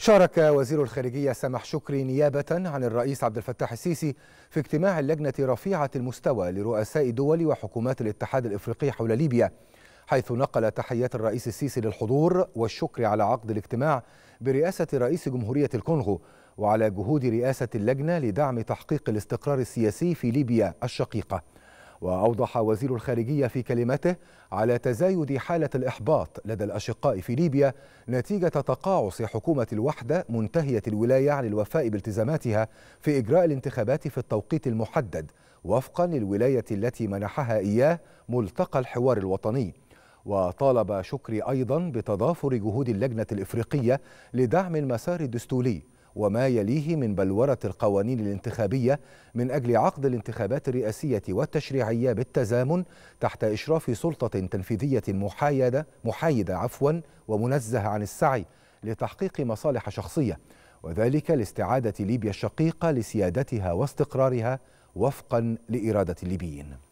شارك وزير الخارجية سامح شكري نيابة عن الرئيس عبد الفتاح السيسي في اجتماع اللجنة رفيعة المستوى لرؤساء دول وحكومات الاتحاد الإفريقي حول ليبيا حيث نقل تحيات الرئيس السيسي للحضور والشكر على عقد الاجتماع برئاسة رئيس جمهورية الكونغو وعلى جهود رئاسة اللجنة لدعم تحقيق الاستقرار السياسي في ليبيا الشقيقة وأوضح وزير الخارجية في كلمته على تزايد حالة الإحباط لدى الأشقاء في ليبيا نتيجة تقاعس حكومة الوحدة منتهية الولاية عن الوفاء بالتزاماتها في إجراء الانتخابات في التوقيت المحدد وفقا للولاية التي منحها إياه ملتقى الحوار الوطني وطالب شكري أيضا بتضافر جهود اللجنة الإفريقية لدعم المسار الدستولي وما يليه من بلورة القوانين الانتخابية من أجل عقد الانتخابات الرئاسية والتشريعية بالتزامن تحت إشراف سلطة تنفيذية محايدة, محايدة عفوا ومنزه عن السعي لتحقيق مصالح شخصية وذلك لاستعادة ليبيا الشقيقة لسيادتها واستقرارها وفقا لإرادة الليبيين